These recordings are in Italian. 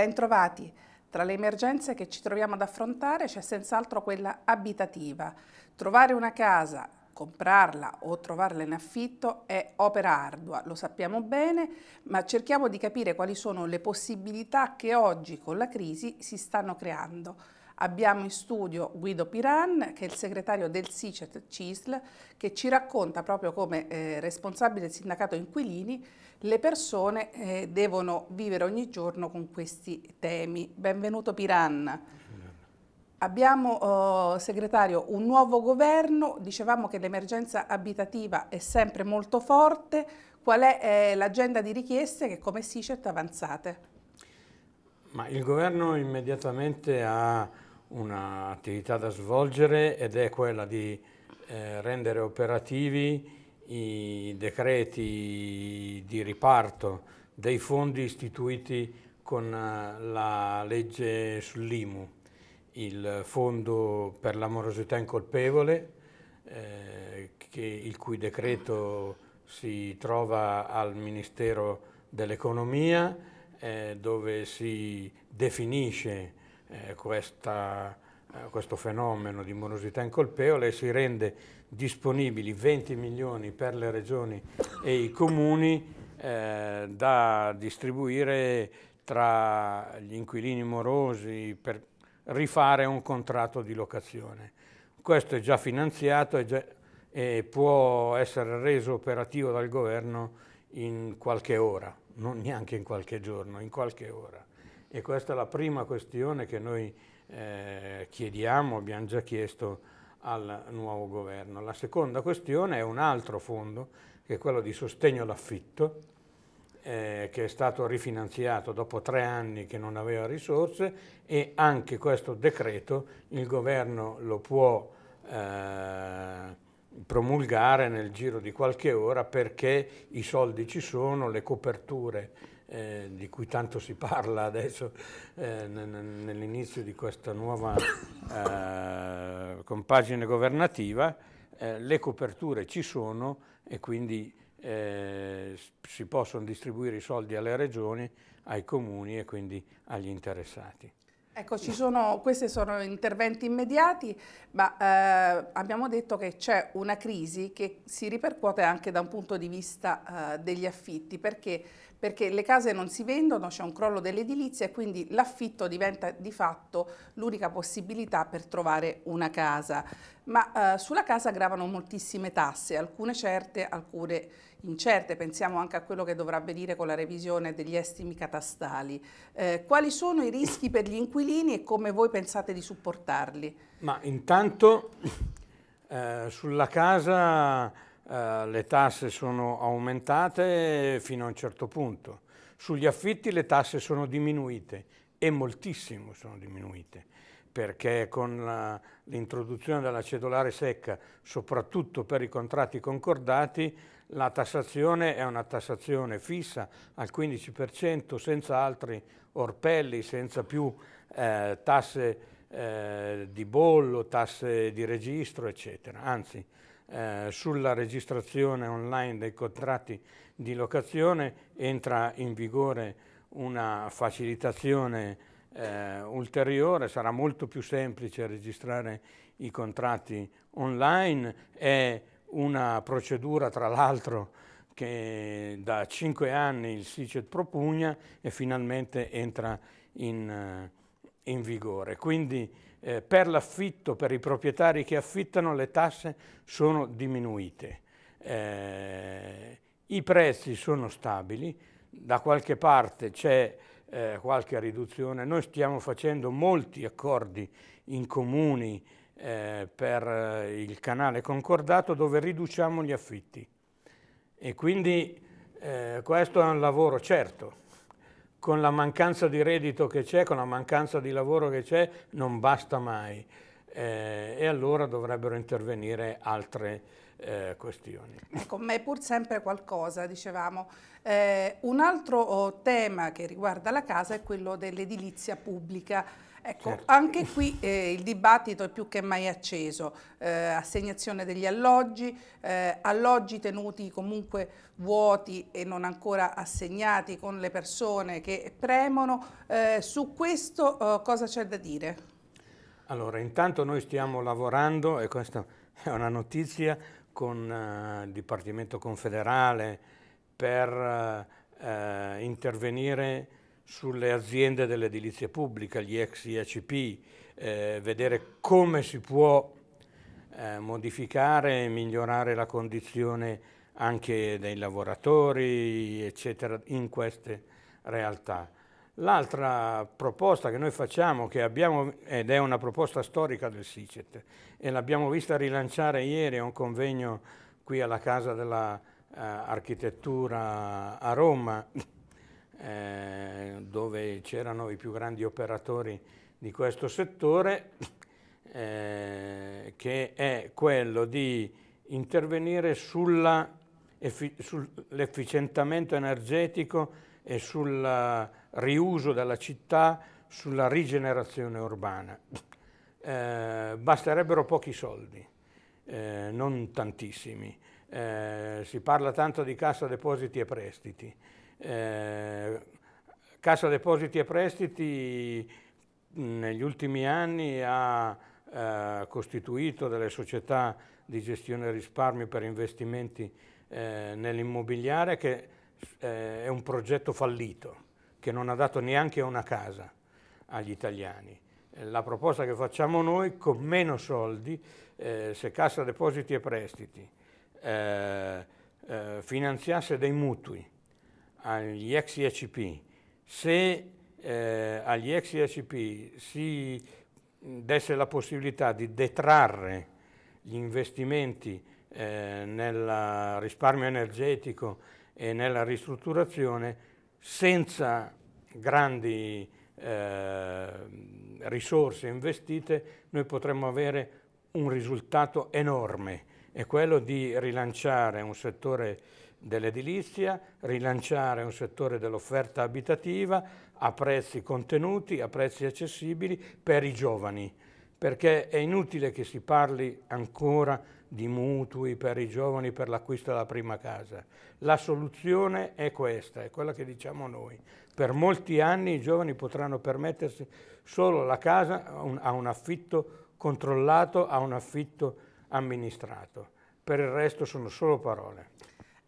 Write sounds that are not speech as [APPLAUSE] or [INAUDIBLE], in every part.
Bentrovati. Tra le emergenze che ci troviamo ad affrontare c'è senz'altro quella abitativa. Trovare una casa, comprarla o trovarla in affitto è opera ardua, lo sappiamo bene, ma cerchiamo di capire quali sono le possibilità che oggi con la crisi si stanno creando. Abbiamo in studio Guido Piran, che è il segretario del SICET CISL, che ci racconta proprio come eh, responsabile del sindacato inquilini le persone eh, devono vivere ogni giorno con questi temi. Benvenuto Piran. Abbiamo, eh, segretario, un nuovo governo, dicevamo che l'emergenza abitativa è sempre molto forte, qual è eh, l'agenda di richieste che come SICET avanzate? Ma il governo immediatamente ha un'attività da svolgere ed è quella di eh, rendere operativi i decreti di riparto dei fondi istituiti con eh, la legge sull'IMU, il fondo per l'amorosità incolpevole, eh, che, il cui decreto si trova al Ministero dell'Economia, eh, dove si definisce eh, questa eh, questo fenomeno di morosità incolpevole si rende disponibili 20 milioni per le regioni e i comuni eh, da distribuire tra gli inquilini morosi per rifare un contratto di locazione. Questo è già finanziato è già, e può essere reso operativo dal governo in qualche ora, non neanche in qualche giorno, in qualche ora. E questa è la prima questione che noi eh, chiediamo, abbiamo già chiesto al nuovo governo. La seconda questione è un altro fondo, che è quello di sostegno all'affitto, eh, che è stato rifinanziato dopo tre anni che non aveva risorse e anche questo decreto il governo lo può eh, promulgare nel giro di qualche ora perché i soldi ci sono, le coperture eh, di cui tanto si parla adesso eh, nell'inizio di questa nuova eh, compagine governativa, eh, le coperture ci sono e quindi eh, si possono distribuire i soldi alle regioni, ai comuni e quindi agli interessati. Ecco, sono, questi sono interventi immediati, ma eh, abbiamo detto che c'è una crisi che si ripercuote anche da un punto di vista eh, degli affitti, perché perché le case non si vendono, c'è un crollo dell'edilizia e quindi l'affitto diventa di fatto l'unica possibilità per trovare una casa. Ma eh, sulla casa gravano moltissime tasse, alcune certe, alcune incerte, pensiamo anche a quello che dovrà avvenire con la revisione degli estimi catastali. Eh, quali sono i rischi per gli inquilini e come voi pensate di supportarli? Ma intanto eh, sulla casa eh, le tasse sono aumentate fino a un certo punto, sugli affitti le tasse sono diminuite e moltissimo sono diminuite perché con l'introduzione della cedolare secca, soprattutto per i contratti concordati, la tassazione è una tassazione fissa al 15% senza altri orpelli, senza più eh, tasse eh, di bollo, tasse di registro, eccetera. Anzi, eh, sulla registrazione online dei contratti di locazione entra in vigore una facilitazione eh, ulteriore, sarà molto più semplice registrare i contratti online, è una procedura tra l'altro che da cinque anni il SICET propugna e finalmente entra in, eh, in vigore. Quindi eh, per l'affitto, per i proprietari che affittano, le tasse sono diminuite. Eh, I prezzi sono stabili, da qualche parte c'è eh, qualche riduzione. Noi stiamo facendo molti accordi in comuni eh, per eh, il canale concordato dove riduciamo gli affitti. E quindi eh, questo è un lavoro certo, con la mancanza di reddito che c'è, con la mancanza di lavoro che c'è, non basta mai. Eh, e allora dovrebbero intervenire altre eh, questioni. Ecco, me è pur sempre qualcosa, dicevamo. Eh, un altro oh, tema che riguarda la casa è quello dell'edilizia pubblica. Ecco, certo. anche qui eh, il dibattito è più che mai acceso, eh, assegnazione degli alloggi, eh, alloggi tenuti comunque vuoti e non ancora assegnati con le persone che premono, eh, su questo eh, cosa c'è da dire? Allora, intanto noi stiamo lavorando, e questa è una notizia, con eh, il Dipartimento Confederale per intervenire sulle aziende dell'edilizia pubblica, gli ex IACP, eh, vedere come si può eh, modificare e migliorare la condizione anche dei lavoratori, eccetera, in queste realtà. L'altra proposta che noi facciamo, che abbiamo, ed è una proposta storica del SICET, e l'abbiamo vista rilanciare ieri a un convegno qui alla Casa dell'Architettura eh, a Roma, eh, dove c'erano i più grandi operatori di questo settore, eh, che è quello di intervenire sull'efficientamento sull energetico e sul riuso della città, sulla rigenerazione urbana. Eh, basterebbero pochi soldi, eh, non tantissimi. Eh, si parla tanto di cassa depositi e prestiti. Eh, Cassa Depositi e Prestiti negli ultimi anni ha eh, costituito delle società di gestione risparmio per investimenti eh, nell'immobiliare che eh, è un progetto fallito, che non ha dato neanche una casa agli italiani. Eh, la proposta che facciamo noi, con meno soldi, eh, se Cassa Depositi e Prestiti finanziasse dei mutui agli ex IACP, se eh, agli ex IACP si mm, desse la possibilità di detrarre gli investimenti eh, nel risparmio energetico e nella ristrutturazione senza grandi eh, risorse investite, noi potremmo avere un risultato enorme, è quello di rilanciare un settore dell'edilizia, rilanciare un settore dell'offerta abitativa a prezzi contenuti, a prezzi accessibili per i giovani, perché è inutile che si parli ancora di mutui per i giovani per l'acquisto della prima casa. La soluzione è questa, è quella che diciamo noi. Per molti anni i giovani potranno permettersi solo la casa a un affitto controllato, a un affitto amministrato. Per il resto sono solo parole.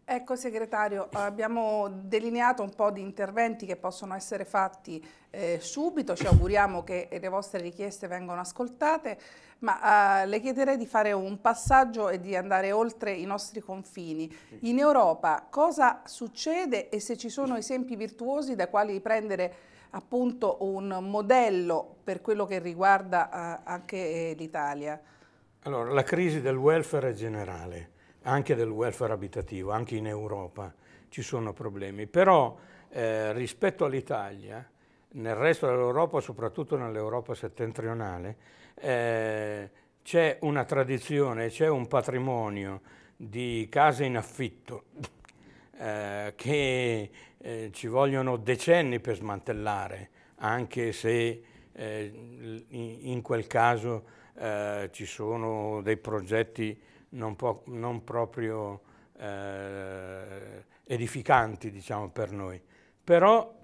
Ecco segretario, abbiamo delineato un po' di interventi che possono essere fatti eh, subito, ci auguriamo che le vostre richieste vengano ascoltate, ma eh, le chiederei di fare un passaggio e di andare oltre i nostri confini. In Europa cosa succede e se ci sono esempi virtuosi da quali prendere appunto un modello per quello che riguarda eh, anche eh, l'Italia? Allora, la crisi del welfare è generale anche del welfare abitativo, anche in Europa ci sono problemi, però eh, rispetto all'Italia, nel resto dell'Europa, soprattutto nell'Europa settentrionale, eh, c'è una tradizione, c'è un patrimonio di case in affitto eh, che eh, ci vogliono decenni per smantellare, anche se in, eh, in, quel caso eh, ci sono dei progetti non, po- non proprio eh, edificanti diciamo, per noi. Però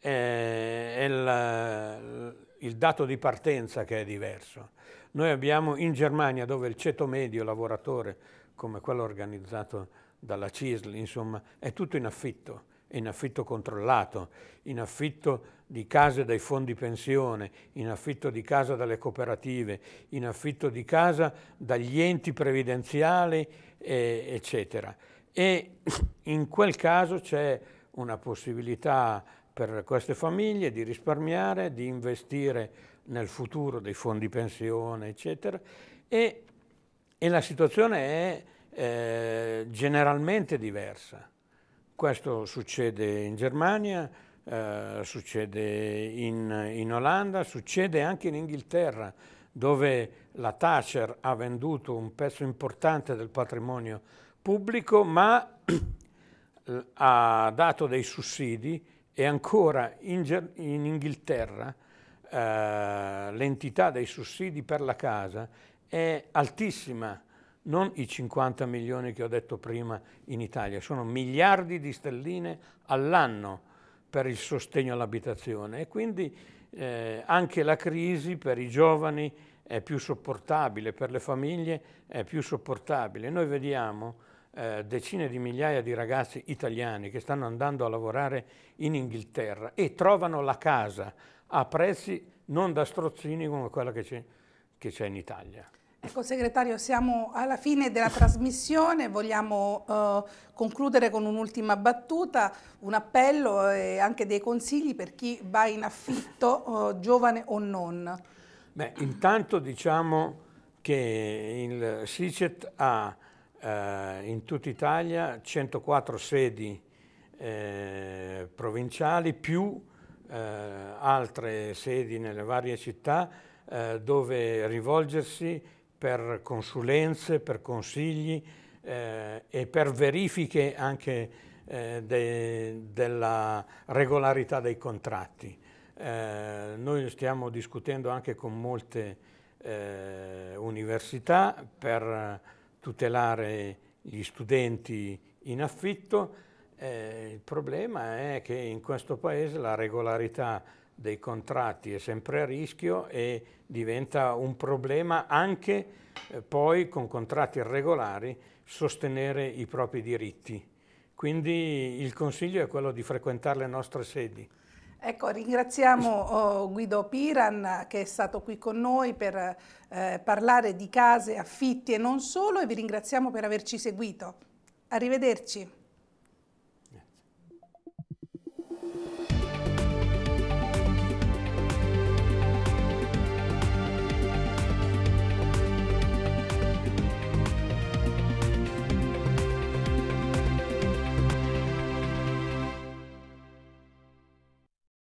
eh, è il, il dato di partenza che è diverso. Noi abbiamo in Germania, dove il ceto medio lavoratore, come quello organizzato dalla CISL, insomma, è tutto in affitto in affitto controllato, in affitto di case dai fondi pensione, in affitto di casa dalle cooperative, in affitto di casa dagli enti previdenziali, eh, eccetera. E [CLEARS THROAT] in quel caso c'è una possibilità per queste famiglie di risparmiare, di investire nel futuro dei fondi pensione, eccetera, e, e la situazione è eh, generalmente diversa. Questo succede in Germania, eh, succede in, in, Olanda, succede anche in Inghilterra, dove la Thatcher ha venduto un pezzo importante del patrimonio pubblico, ma [CLEARS THROAT] ha dato dei sussidi e ancora in, in Inghilterra eh, l'entità dei sussidi per la casa è altissima non i 50 milioni che ho detto prima in Italia, sono miliardi di stelline all'anno per il sostegno all'abitazione e quindi eh, anche la crisi per i giovani è più sopportabile, per le famiglie è più sopportabile. Noi vediamo eh, decine di migliaia di ragazzi italiani che stanno andando a lavorare in Inghilterra e trovano la casa a prezzi non da strozzini come quella che c'è in Italia. Ecco segretario, siamo alla fine della trasmissione, vogliamo eh, concludere con un'ultima battuta, un appello e anche dei consigli per chi va in affitto, eh, giovane o non. Beh, intanto diciamo che il SICET ha eh, in tutta Italia 104 sedi eh, provinciali più eh, altre sedi nelle varie città eh, dove rivolgersi per consulenze, per consigli eh, e per verifiche anche eh, de, della regolarità dei contratti. Eh, noi stiamo discutendo anche con molte eh, università per tutelare gli studenti in affitto. Eh, il problema è che in questo Paese la regolarità dei contratti è sempre a rischio e diventa un problema anche eh, poi con contratti irregolari sostenere i propri diritti. Quindi il consiglio è quello di frequentare le nostre sedi. Ecco, ringraziamo oh, Guido Piran che è stato qui con noi per eh, parlare di case, affitti e non solo e vi ringraziamo per averci seguito. Arrivederci.